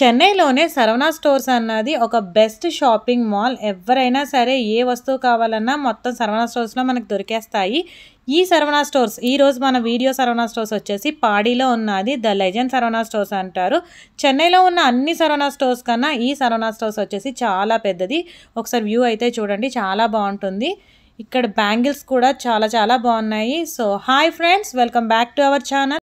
చెన్నైలోనే సరవణ stores అన్నది ఒక best shopping mall ఎవరైనా సరే ఏ వస్తువు కావాలన్నా మొత్తం సరవణ స్టోర్స్లో మనకు దొరికేస్తాయి ఈ సరవణ స్టోర్స్ ఈరోజు మన వీడియో సరవణ స్టోర్స్ వచ్చేసి పాడీలో ఉన్నది ద లెజెండ్ సరవణ స్టోర్స్ అంటారు చెన్నైలో ఉన్న అన్ని సరవణ స్టోర్స్ కన్నా ఈ సరవణ స్టోర్స్ వచ్చేసి చాలా పెద్దది ఒకసారి వ్యూ అయితే చూడండి చాలా బాగుంటుంది ఇక్కడ బ్యాంగిల్స్ కూడా చాలా చాలా బాగున్నాయి so hi friends welcome back to our channel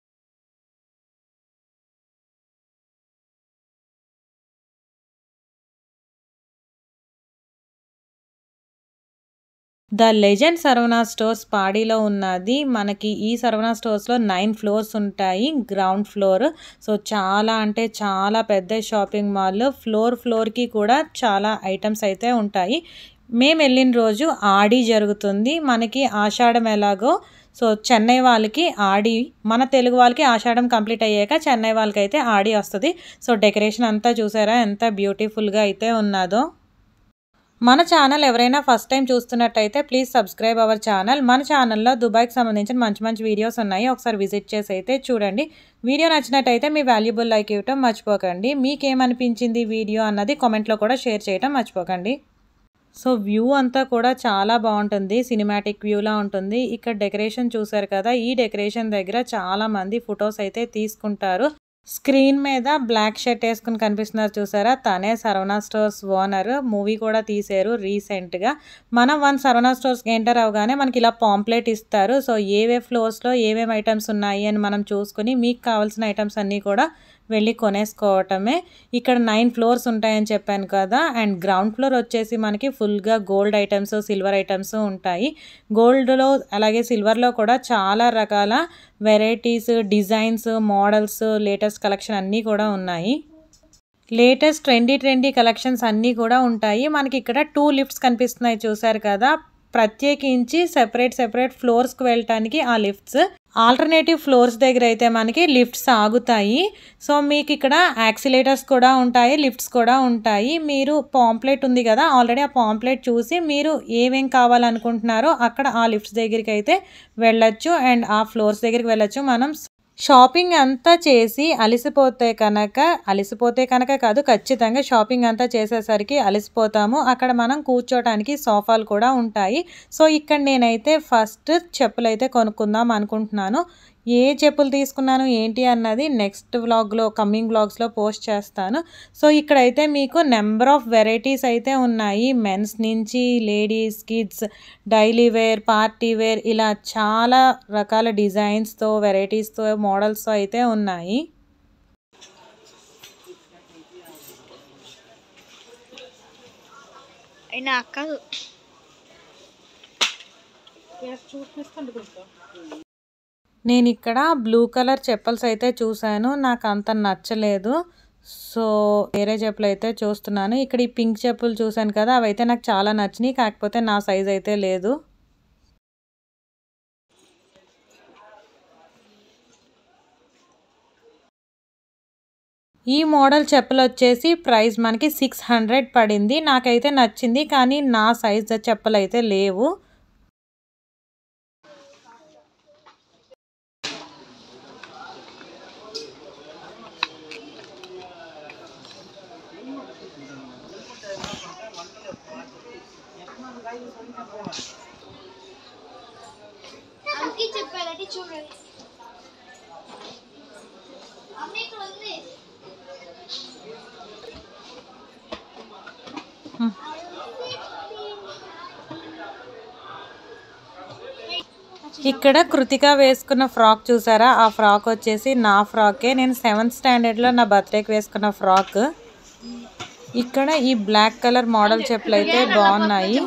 the legend Saravana stores పాడీలో ఉన్నది మనకి ఈ సర్వనా స్టోర్స్లో నైన్ ఫ్లోర్స్ ఉంటాయి గ్రౌండ్ ఫ్లోర్ సో చాలా అంటే చాలా పెద్ద షాపింగ్ మాల్ ఫ్లోర్ ఫ్లోర్కి కూడా చాలా ఐటమ్స్ అయితే ఉంటాయి మేము వెళ్ళిన రోజు ఆడి జరుగుతుంది మనకి ఆషాఢం ఎలాగో సో చెన్నై వాళ్ళకి ఆడి మన తెలుగు వాళ్ళకి ఆషాఢం కంప్లీట్ అయ్యాక చెన్నై వాళ్ళకి అయితే ఆడి వస్తుంది సో డెకరేషన్ అంతా చూసారా ఎంత బ్యూటిఫుల్గా అయితే ఉన్నదో మన ఛానల్ ఎవరైనా ఫస్ట్ టైం చూస్తున్నట్టయితే ప్లీజ్ సబ్స్క్రైబ్ అవర్ ఛానల్ మన ఛానల్లో దుబాయ్కి సంబంధించిన మంచి మంచి వీడియోస్ ఉన్నాయి ఒకసారి విజిట్ చేసి అయితే చూడండి వీడియో నచ్చినట్టయితే మీ వాల్యుబుల్ లైక్ ఇవ్వటం మర్చిపోకండి మీకేమనిపించింది వీడియో అన్నది కామెంట్లో కూడా షేర్ చేయటం మర్చిపోకండి సో వ్యూ అంతా కూడా చాలా బాగుంటుంది సినిమాటిక్ వ్యూలా ఉంటుంది ఇక్కడ డెకరేషన్ చూసారు కదా ఈ డెకరేషన్ దగ్గర చాలామంది ఫొటోస్ అయితే తీసుకుంటారు స్క్రీన్ మీద బ్లాక్ షర్ట్ వేసుకుని కనిపిస్తున్నారు చూసారా తనే సరవణ స్టోర్స్ ఓనర్ మూవీ కూడా తీశారు రీసెంట్గా మనం వన్ సరవణ స్టోర్స్కి ఎంటర్ అవగానే మనకి ఇలా పాంప్లెట్ ఇస్తారు సో ఏవే ఫ్లోర్స్లో ఏమేమి ఐటమ్స్ ఉన్నాయి అని మనం చూసుకుని మీకు కావాల్సిన ఐటమ్స్ అన్నీ కూడా వెళ్ళి కొనేసుకోవటమే ఇక్కడ నైన్ ఫ్లోర్స్ ఉంటాయని చెప్పాను కదా అండ్ గ్రౌండ్ ఫ్లోర్ వచ్చేసి మనకి ఫుల్గా గోల్డ్ ఐటమ్స్ సిల్వర్ ఐటమ్స్ ఉంటాయి గోల్డ్లో అలాగే సిల్వర్లో కూడా చాలా రకాల varieties designs models latest collection అన్నీ కూడా ఉన్నాయి లేటెస్ట్ ట్రెండీ ట్రెండీ కలెక్షన్స్ అన్నీ కూడా ఉంటాయి మనకి ఇక్కడ టూ లిఫ్ట్స్ కనిపిస్తున్నాయి చూసారు కదా ప్రత్యేకించి సెపరేట్ సెపరేట్ ఫ్లోర్స్కి వెళ్ళటానికి ఆ లిఫ్ట్స్ ఆల్టర్నేటివ్ ఫ్లోర్స్ దగ్గర అయితే మనకి లిఫ్ట్స్ ఆగుతాయి సో మీకు ఇక్కడ యాక్సిలేటర్స్ కూడా ఉంటాయి లిఫ్ట్స్ కూడా ఉంటాయి మీరు పాంప్లెట్ ఉంది కదా ఆల్రెడీ ఆ పాంప్లెట్ చూసి మీరు ఏమేం కావాలనుకుంటున్నారో అక్కడ ఆ లిఫ్ట్స్ దగ్గరికి అయితే వెళ్ళచ్చు అండ్ ఆ ఫ్లోర్స్ దగ్గరికి వెళ్ళచ్చు మనం షాపింగ్ అంతా చేసి అలసిపోతే కనుక అలసిపోతే కనుక కాదు ఖచ్చితంగా షాపింగ్ అంతా చేసేసరికి అలసిపోతాము అక్కడ మనం కూర్చోటానికి సోఫాలు కూడా ఉంటాయి సో ఇక్కడ నేనైతే ఫస్ట్ చెప్పులు అయితే కొనుక్కుందాం అనుకుంటున్నాను ఏ చెప్పులు తీసుకున్నాను ఏంటి అన్నది నెక్స్ట్ వ్లాగ్లో కమ్మింగ్ వ్లాగ్స్లో పోస్ట్ చేస్తాను సో ఇక్కడైతే మీకు నెంబర్ ఆఫ్ వెరైటీస్ అయితే ఉన్నాయి మెన్స్ నుంచి ladies kids daily wear party wear ఇలా చాలా రకాల డిజైన్స్తో వెరైటీస్తో మోడల్స్తో అయితే ఉన్నాయి అయినా కాదు చూపిస్తాను నేను ఇక్కడ బ్లూ కలర్ చెప్పల్స్ అయితే చూశాను నాకు అంత నచ్చలేదు సో వేరే చెప్పులు అయితే చూస్తున్నాను ఇక్కడ ఈ పింక్ చెప్పులు చూశాను కదా అవైతే నాకు చాలా నచ్చినాయి కాకపోతే నా సైజ్ అయితే లేదు ఈ మోడల్ చెప్పులు వచ్చేసి ప్రైస్ మనకి సిక్స్ హండ్రెడ్ పడింది నాకైతే నచ్చింది కానీ నా సైజ్ చెప్పులు అయితే లేవు ఇక్కడ కృతిక వేసుకున్న ఫ్రాక్ చూసారా ఆ ఫ్రాక్ వచ్చేసి నా ఫ్రాకే నేను సెవెంత్ స్టాండర్డ్లో నా బర్త్డేకి వేసుకున్న ఫ్రాక్ ఇక్కడ ఈ బ్లాక్ కలర్ మోడల్ చెప్పులు అయితే బాగున్నాయి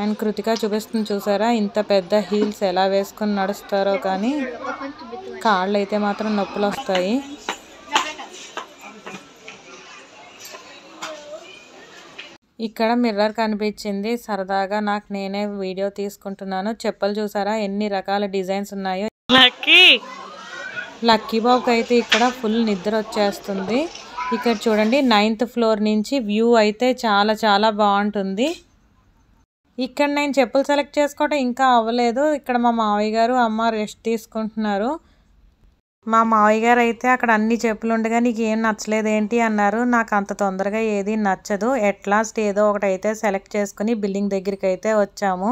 అండ్ కృతిగా చూపిస్తుంది చూసారా ఇంత పెద్ద హీల్స్ ఎలా వేసుకొని నడుస్తారో కానీ కాళ్ళు అయితే మాత్రం నొప్పులు వస్తాయి ఇక్కడ మిర్రర్ కనిపించింది సరదాగా నాకు నేనే వీడియో తీసుకుంటున్నాను చెప్పలు చూసారా ఎన్ని రకాల డిజైన్స్ ఉన్నాయో లక్కీ లక్కీ బాబుకి అయితే ఇక్కడ ఫుల్ నిద్ర వచ్చేస్తుంది ఇక్కడ చూడండి నైన్త్ ఫ్లోర్ నుంచి వ్యూ అయితే చాలా చాలా బాగుంటుంది ఇక్కడ నేను చెప్పులు సెలెక్ట్ చేసుకోవటం ఇంకా అవ్వలేదు ఇక్కడ మా మావయ్య గారు అమ్మ రెస్ట్ తీసుకుంటున్నారు మా మావయ్య గారు అయితే అక్కడ అన్ని చెప్పులు ఉండగా నీకు ఏం నచ్చలేదు ఏంటి అన్నారు నాకు అంత తొందరగా ఏది నచ్చదు ఎట్లాస్ట్ ఏదో ఒకటి అయితే సెలెక్ట్ చేసుకుని బిల్డింగ్ దగ్గరికి అయితే వచ్చాము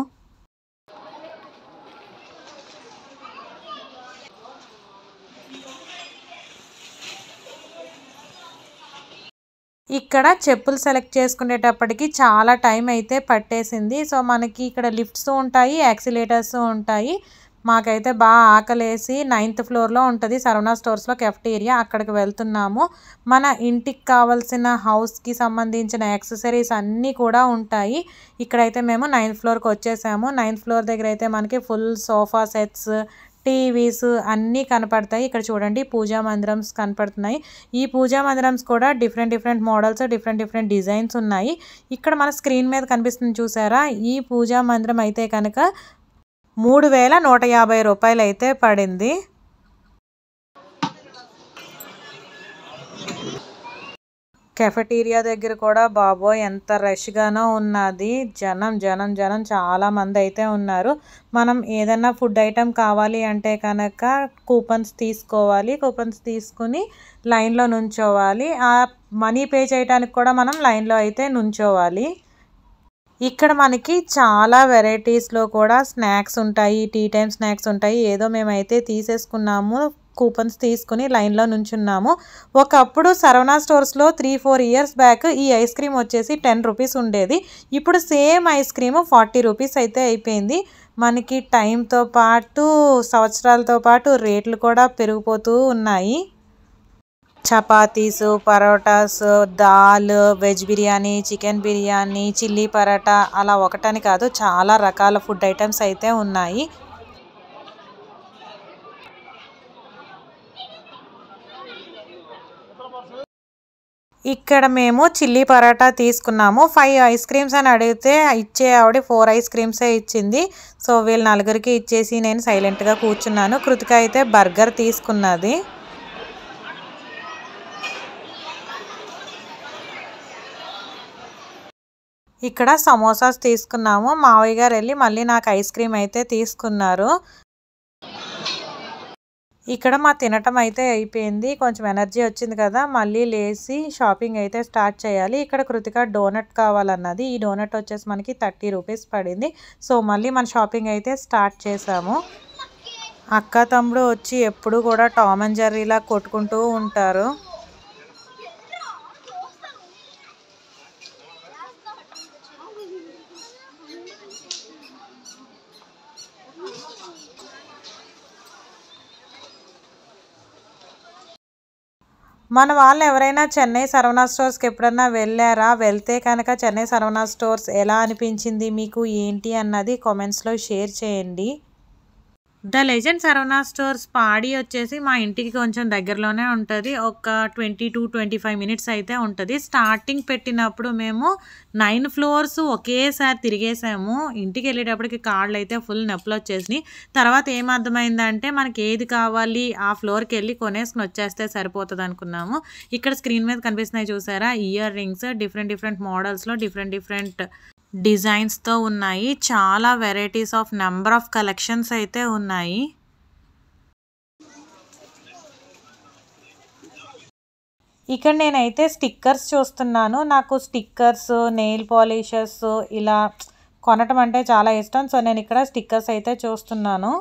ఇక్కడ చెప్పులు సెలెక్ట్ చేసుకునేటప్పటికి చాలా టైం అయితే పట్టేసింది సో మనకి ఇక్కడ లిఫ్ట్స్ ఉంటాయి యాక్సిలేటర్స్ ఉంటాయి మాకైతే బాగా ఆకలేసి నైన్త్ ఫ్లోర్లో ఉంటుంది సరవణ స్టోర్స్లో కెఫ్టీరియా అక్కడికి వెళ్తున్నాము మన ఇంటికి కావాల్సిన హౌస్కి సంబంధించిన యాక్సెసరీస్ అన్నీ కూడా ఉంటాయి ఇక్కడైతే మేము నైన్త్ ఫ్లోర్కి వచ్చేసాము నైన్త్ ఫ్లోర్ దగ్గర అయితే మనకి ఫుల్ సోఫా సెట్స్ టీవీస్ అన్నీ కనపడతాయి ఇక్కడ చూడండి పూజా మందిరమ్స్ కనపడుతున్నాయి ఈ పూజా మందిరమ్స్ కూడా different different models different different designs ఉన్నాయి ఇక్కడ మన స్క్రీన్ మీద కనిపిస్తుంది చూసారా ఈ పూజా మందిరం అయితే కనుక మూడు వేల నూట యాభై రూపాయలు అయితే పడింది కెఫెటీరియా దగ్గర కూడా బాబోయ్ ఎంత రష్గానో ఉన్నది జనం జనం జనం చాలామంది అయితే ఉన్నారు మనం ఏదైనా ఫుడ్ ఐటెం కావాలి అంటే కనుక కూపన్స్ తీసుకోవాలి కూపన్స్ తీసుకుని లైన్లో నుంచోవాలి ఆ మనీ పే చేయడానికి కూడా మనం లైన్లో అయితే నుంచోవాలి ఇక్కడ మనకి చాలా వెరైటీస్లో కూడా స్నాక్స్ ఉంటాయి టీ టైం స్నాక్స్ ఉంటాయి ఏదో మేమైతే తీసేసుకున్నాము కూపన్స్ తీసుకుని లైన్లో నుంచున్నాము ఒకప్పుడు సరవణ స్టోర్స్లో త్రీ ఫోర్ ఇయర్స్ బ్యాక్ ఈ ఐస్ క్రీమ్ వచ్చేసి టెన్ రూపీస్ ఉండేది ఇప్పుడు same ice cream forty rupees అయితే అయిపోయింది మనకి టైంతో పాటు సంవత్సరాలతో పాటు రేట్లు కూడా పెరిగిపోతూ ఉన్నాయి chapatis parottas dal veg biryani chicken biryani chilli parotta అలా ఒకటని కాదు చాలా రకాల ఫుడ్ ఐటమ్స్ అయితే ఉన్నాయి ఇక్కడ మేము చిల్లీ పరాటా తీసుకున్నాము ఫైవ్ ఐస్ క్రీమ్స్ అని అడిగితే ఇచ్చే ఆవిడ ఫోర్ ఐస్ క్రీమ్సే ఇచ్చింది సో వీళ్ళు నలుగురికి ఇచ్చేసి నేను సైలెంట్గా కూర్చున్నాను కృతిక అయితే బర్గర్ తీసుకున్నది ఇక్కడ సమోసాస్ తీసుకున్నాము మావయ్య గారు వెళ్ళి మళ్ళీ నాకు ఐస్ క్రీమ్ అయితే తీసుకున్నారు ఇక్కడ మా తినటం అయితే అయిపోయింది కొంచెం ఎనర్జీ వచ్చింది కదా మళ్ళీ లేచి షాపింగ్ అయితే స్టార్ట్ చేయాలి ఇక్కడ కృతిక డోనట్ కావాలన్నది ఈ డోనట్ వచ్చేసి మనకి థర్టీ రూపీస్ పడింది సో మళ్ళీ మన షాపింగ్ అయితే స్టార్ట్ చేసాము అక్క తమ్ముడు వచ్చి ఎప్పుడు కూడా టామ్ అండ్ జర్రీలా కొట్టుకుంటూ ఉంటారు మన వాళ్ళు ఎవరైనా చెన్నై సరవణ స్టోర్స్కి ఎప్పుడన్నా వెళ్ళారా వెళ్తే కనుక చెన్నై సరవణ స్టోర్స్ ఎలా అనిపించింది మీకు ఏంటి అన్నది కామెంట్స్లో షేర్ చేయండి ద లెజెండ్ సరోనా స్టోర్స్ పాడి వచ్చేసి మా ఇంటికి కొంచెం దగ్గరలోనే ఉంటుంది ఒక twenty to twenty five minutes అయితే ఉంటుంది స్టార్టింగ్ పెట్టినప్పుడు మేము నైన్ ఫ్లోర్స్ ఒకేసారి తిరిగేసాము ఇంటికి వెళ్ళేటప్పటికి కాళ్ళు అయితే ఫుల్ నొప్పులు వచ్చేసినాయి తర్వాత ఏమర్థమైందంటే మనకి ఏది కావాలి ఆ ఫ్లోర్కి వెళ్ళి కొనేసుకుని వచ్చేస్తే సరిపోతుంది అనుకున్నాము ఇక్కడ స్క్రీన్ మీద కనిపిస్తున్నాయి చూసారా ఇయర్ రింగ్స్ డిఫరెంట్ డిఫరెంట్ మోడల్స్లో డిఫరెంట్ డిఫరెంట్ డిజైన్స్తో ఉన్నాయి చాలా varieties of number of collections అయితే ఉన్నాయి ఇక్కడ నేనైతే స్టిక్కర్స్ చూస్తున్నాను నాకు స్టిక్కర్స్ నెయిల్ పాలిషెస్ ఇలా కొనటం అంటే చాలా ఇష్టం సో నేను ఇక్కడ స్టిక్కర్స్ అయితే చూస్తున్నాను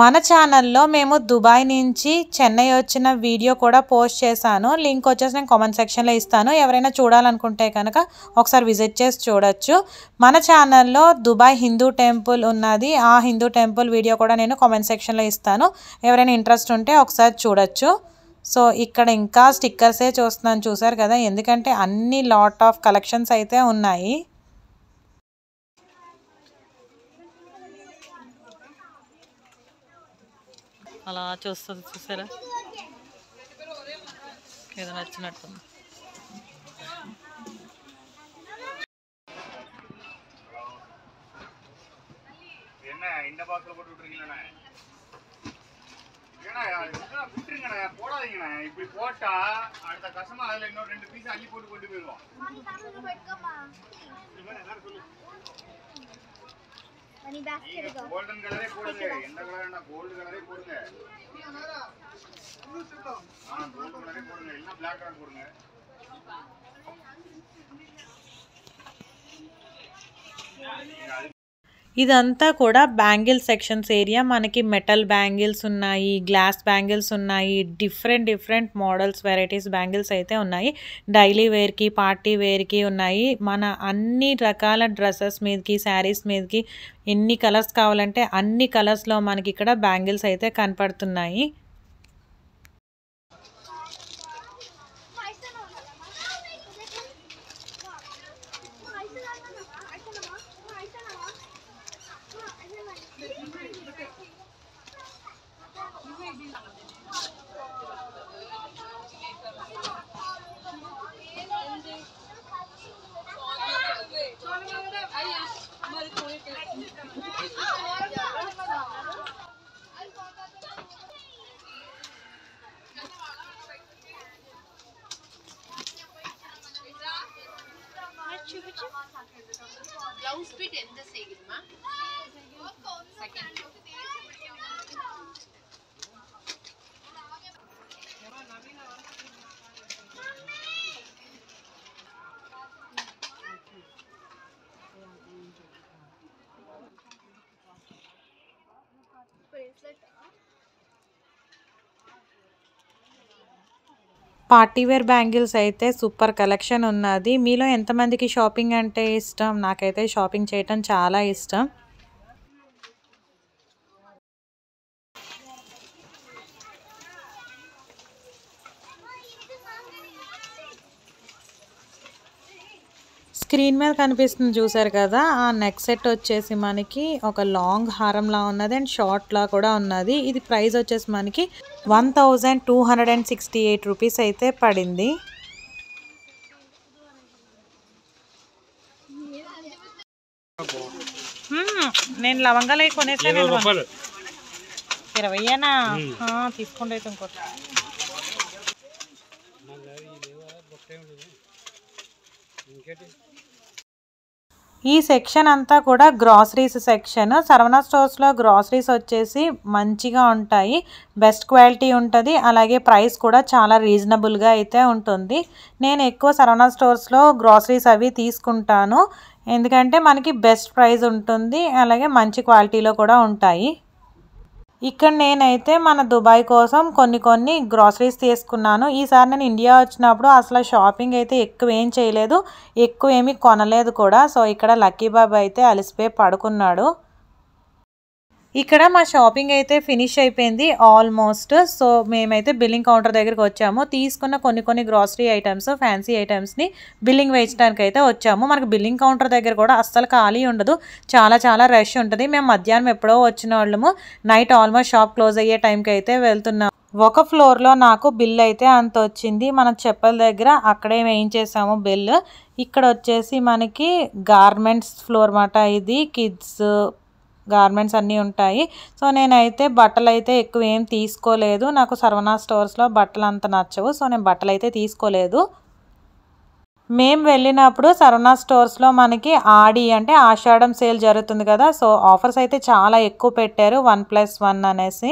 మన ఛానల్లో మేము దుబాయ్ నుంచి చెన్నై వచ్చిన వీడియో కూడా పోస్ట్ చేశాను లింక్ వచ్చేసి నేను కామెంట్ సెక్షన్లో ఇస్తాను ఎవరైనా చూడాలనుకుంటే కనుక ఒకసారి విజిట్ చేసి చూడొచ్చు మన ఛానల్లో దుబాయ్ హిందూ టెంపుల్ ఉన్నది ఆ హిందూ టెంపుల్ వీడియో కూడా నేను కామెంట్ సెక్షన్లో ఇస్తాను ఎవరైనా ఇంట్రెస్ట్ ఉంటే ఒకసారి చూడొచ్చు సో ఇక్కడ ఇంకా స్టిక్కర్సే చూస్తున్నాను చూసారు కదా ఎందుకంటే అన్ని లాట్ ఆఫ్ కలెక్షన్స్ అయితే ఉన్నాయి అలా చూస్తుంది చూసారా ఏదో నచ్చినట్టుంది இந்த பாக்ஸ்ல போட்டு விட்டுருக்கீங்களே ஏன்னா விட்டுருங்கண்ணே போடாதீங்கண்ணே இப்படி போட்டா அடுத்த கஷ்டமா அதுல இன்னொரு ரெண்டு பீஸ் அள்ளி போட்டு கொண்டு போயிடுவோம் எல்லாரும் சொல்லு தனி பேஸ்கெட் இருக்கும் கோல்டன் கலரே போடுங்க எந்த கலர்னா வேணா கோல்ட் கலரே போடுங்க ஆ கோல்ட் கலரே போடுங்க இல்ல பிளாக் கலர் போடுங்க ఇదంతా కూడా బ్యాంగిల్ సెక్షన్స్ ఏరియా మనకి మెటల్ బ్యాంగిల్స్ ఉన్నాయి గ్లాస్ బ్యాంగిల్స్ ఉన్నాయి different different models varieties bangles అయితే ఉన్నాయి డైలీ వేర్కి పార్టీ వేర్కి ఉన్నాయి మన అన్ని రకాల డ్రెస్సెస్ మీదకి శారీస్ మీదకి ఎన్ని కలర్స్ కావాలంటే అన్ని కలర్స్లో మనకి ఇక్కడ బ్యాంగిల్స్ అయితే కనపడుతున్నాయి ಬ್ಲೌಸ್ ಬಿಟ್ ಎಂತ ಸೇಗಿದ್ಮ Bracelet. పార్టీవేర్ బ్యాంగిల్స్ అయితే సూపర్ కలెక్షన్ ఉన్నది మీలో ఎంతమందికి షాపింగ్ అంటే ఇష్టం నాకైతే షాపింగ్ చేయటం చాలా ఇష్టం స్క్రీన్ మీద కనిపిస్తుంది చూసారు కదా ఆ నెక్ సెట్ వచ్చేసి మనకి ఒక లాంగ్ హారంలా ఉన్నది అండ్ షార్ట్లా కూడా ఉన్నది ఇది ప్రైస్ వచ్చేసి మనకి one two hundred and sixty eight rupees అయితే పడింది నేను లవంగాలు అవి కొనేసాను ఇరవైనా తీసుకోండి అయితే ఇంకోటి ఇంకేంటి ఈ సెక్షన్ అంతా కూడా గ్రాసరీస్ సెక్షన్ సరవణ స్టోర్స్లో గ్రాసరీస్ వచ్చేసి మంచిగా ఉంటాయి బెస్ట్ క్వాలిటీ ఉంటుంది అలాగే ప్రైస్ కూడా చాలా రీజనబుల్గా అయితే ఉంటుంది నేను ఎక్కువ సరవణ స్టోర్స్లో గ్రాసరీస్ అవి తీసుకుంటాను ఎందుకంటే మనకి బెస్ట్ ప్రైస్ ఉంటుంది అలాగే మంచి క్వాలిటీలో కూడా ఉంటాయి ఇక్కడ నేనైతే మన దుబాయ్ కోసం కొన్ని కొన్ని గ్రాసరీస్ తీసుకున్నాను ఈసారి నేను ఇండియా వచ్చినప్పుడు అసలు షాపింగ్ అయితే ఎక్కువ ఏం చేయలేదు ఎక్కువ ఏమీ కొనలేదు కూడా సో ఇక్కడ లక్కీ బాబు అయితే అలిసిపోయి పడుకున్నాడు ఇక్కడ మా షాపింగ్ అయితే ఫినిష్ అయిపోయింది ఆల్మోస్ట్ సో మేమైతే బిల్లింగ్ కౌంటర్ దగ్గరికి వచ్చాము తీసుకున్న కొన్ని కొన్ని గ్రాసరీ ఐటమ్స్ ఫ్యాన్సీ ఐటమ్స్ని బిల్లింగ్ వేయించడానికి అయితే వచ్చాము మనకు బిల్లింగ్ కౌంటర్ దగ్గర కూడా అస్సలు ఖాళీ ఉండదు చాలా చాలా రష్ ఉంటుంది మేము మధ్యాహ్నం ఎప్పుడో వచ్చిన వాళ్ళము నైట్ ఆల్మోస్ట్ షాప్ క్లోజ్ అయ్యే టైంకి అయితే వెళ్తున్నాము ఒక ఫ్లోర్లో నాకు బిల్ అయితే అంత వచ్చింది మన చెప్పల దగ్గర అక్కడే వేయించేసాము బిల్ ఇక్కడ వచ్చేసి మనకి గార్మెంట్స్ ఫ్లోర్ మాట ఇది కిడ్స్ గార్మెంట్స్ అన్నీ ఉంటాయి సో నేనైతే బట్టలు అయితే ఎక్కువ ఏం తీసుకోలేదు నాకు సర్వనా స్టోర్స్లో బట్టలు అంత నచ్చవు సో నేను బట్టలు అయితే తీసుకోలేదు మేము వెళ్ళినప్పుడు సర్వనా స్టోర్స్లో మనకి ఆడి అంటే ఆషాఢం సేల్ జరుగుతుంది కదా సో ఆఫర్స్ అయితే చాలా ఎక్కువ పెట్టారు వన్ ప్లస్ వన్ అనేసి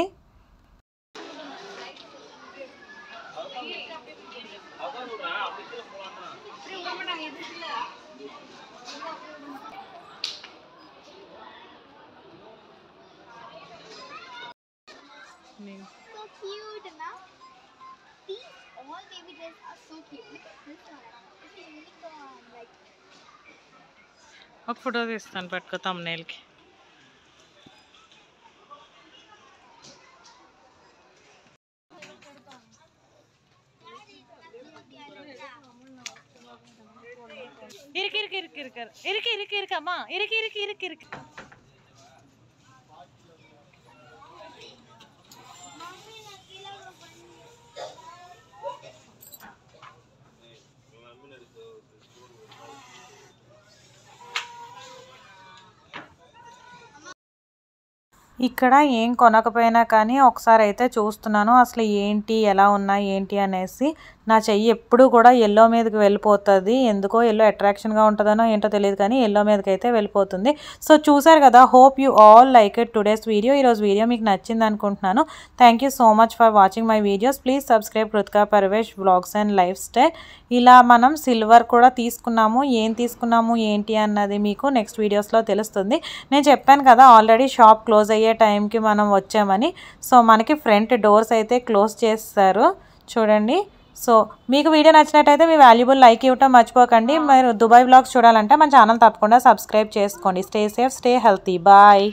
is so cute. Look at this one. It's a unicorn. Like. ఒక ఫోటో తీస్తాను పట్టుకో తమ్నేల్కి இருக்கு இருக்கு இருக்கு இருக்கு இருக்கு இருக்கு இருக்குமா இருக்கு இருக்கு இருக்கு இருக்கு ఇక్కడ ఏం కొనకపోయినా కానీ ఒకసారి అయితే చూస్తున్నాను అసలు ఏంటి ఎలా ఉన్నాయి ఏంటి అనేసి నా చెయ్యి ఎప్పుడూ కూడా ఎల్లో మీదకి వెళ్ళిపోతుంది ఎందుకో ఎల్లో అట్రాక్షన్గా ఉంటుందనో ఏంటో తెలియదు కానీ ఎల్లో మీదకి అయితే వెళ్ళిపోతుంది సో చూసారు కదా hope you all like it today's video ఈరోజు వీడియో మీకు నచ్చింది అనుకుంటున్నాను thank so much for watching my videos please subscribe Kritika Parvesh blogs and lifestyle ఇలా మనం సిల్వర్ కూడా తీసుకున్నాము ఏం తీసుకున్నాము ఏంటి అన్నది మీకు నెక్స్ట్ వీడియోస్లో తెలుస్తుంది నేను చెప్పాను కదా ఆల్రెడీ షాప్ క్లోజ్ అయ్యే టైంకి మనం వచ్చామని సో మనకి ఫ్రంట్ డోర్స్ అయితే క్లోజ్ చేస్తారు చూడండి సో మీకు వీడియో నచ్చినట్టయితే మీ వాల్యుబుల్ లైక్ ఇవ్వటం మర్చిపోకండి మీరు దుబాయ్ బ్లాగ్స్ చూడాలంటే మన ఛానల్ తప్పకుండా సబ్స్క్రైబ్ చేసుకోండి stay safe stay healthy bye